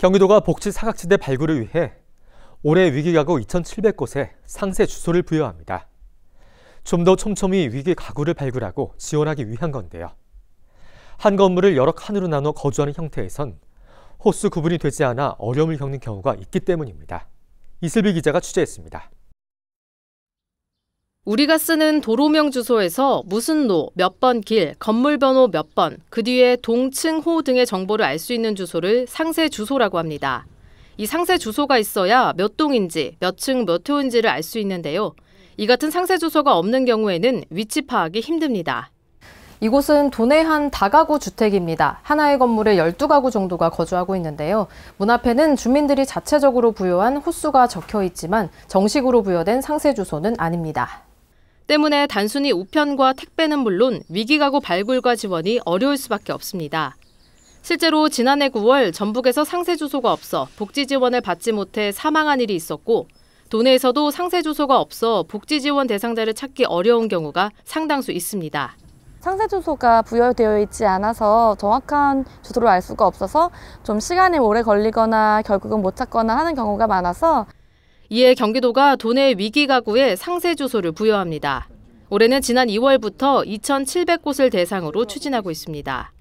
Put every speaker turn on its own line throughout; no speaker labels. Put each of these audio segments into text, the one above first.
경기도가 복지 사각지대 발굴을 위해 올해 위기 가구 2,700곳에 상세 주소를 부여합니다. 좀 더 촘촘히 위기 가구를 발굴하고 지원하기 위한 건데요. 한 건물을 여러 칸으로 나눠 거주하는 형태에선 호수 구분이 되지 않아 어려움을 겪는 경우가 있기 때문입니다. 이슬비 기자가 취재했습니다.
우리가 쓰는 도로명 주소에서 무슨 로, 몇 번 길, 건물 번호 몇 번, 그 뒤에 동층, 호 등의 정보를 알 수 있는 주소를 상세 주소라고 합니다. 이 상세 주소가 있어야 몇 동인지, 몇 층, 몇 호인지를 알 수 있는데요. 이 같은 상세 주소가 없는 경우에는 위치 파악이 힘듭니다. 이곳은 도내 한 다가구 주택입니다. 하나의 건물에 12가구 정도가 거주하고 있는데요. 문 앞에는 주민들이 자체적으로 부여한 호수가 적혀 있지만 정식으로 부여된 상세 주소는 아닙니다. 때문에 단순히 우편과 택배는 물론 위기가구 발굴과 지원이 어려울 수밖에 없습니다. 실제로 지난해 9월 전북에서 상세 주소가 없어 복지 지원을 받지 못해 사망한 일이 있었고 도내에서도 상세 주소가 없어 복지 지원 대상자를 찾기 어려운 경우가 상당수 있습니다. 상세 주소가 부여되어 있지 않아서 정확한 주소를 알 수가 없어서 좀 시간이 오래 걸리거나 결국은 못 찾거나 하는 경우가 많아서 이에 경기도가 도내 위기 가구에 상세 주소를 부여합니다. 올해는 지난 2월부터 2,700곳을 대상으로 추진하고 있습니다.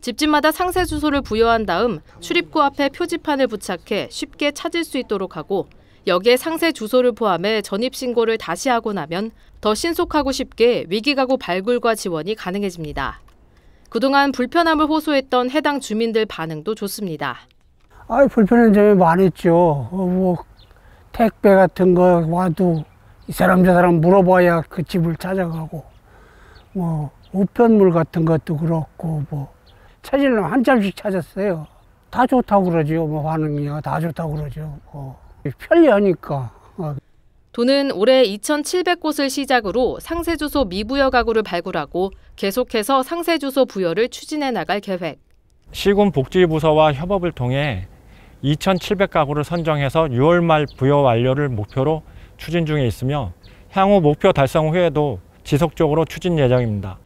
집집마다 상세 주소를 부여한 다음 출입구 앞에 표지판을 부착해 쉽게 찾을 수 있도록 하고 여기에 상세 주소를 포함해 전입 신고를 다시 하고 나면 더 신속하고 쉽게 위기 가구 발굴과 지원이 가능해집니다. 그동안 불편함을 호소했던 해당 주민들 반응도 좋습니다.
아, 불편한 점이 많았죠. 어, 뭐 택배 같은 거 와도 이 사람 저 사람 물어봐야 그 집을 찾아가고 뭐 우편물 같은 것도 그렇고 뭐 찾으려면 한참씩 찾았어요. 다 좋다고 그러죠. 뭐반응이다 좋다고 그러죠. 뭐 편리하니까.
도는 어. 올해 2,700곳을 시작으로 상세 주소 미부여 가구를 발굴하고 계속해서 상세 주소 부여를 추진해 나갈 계획.
시군복지부서와 협업을 통해 2,700가구를 선정해서 6월 말 부여 완료를 목표로 추진 중에 있으며 향후 목표 달성 후에도 지속적으로 추진 예정입니다.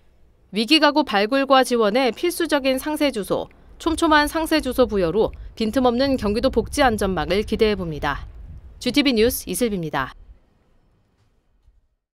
위기가구 발굴과 지원에 필수적인 상세 주소, 촘촘한 상세 주소 부여로 빈틈없는 경기도 복지 안전망을 기대해 봅니다. GTV 뉴스 이슬비입니다.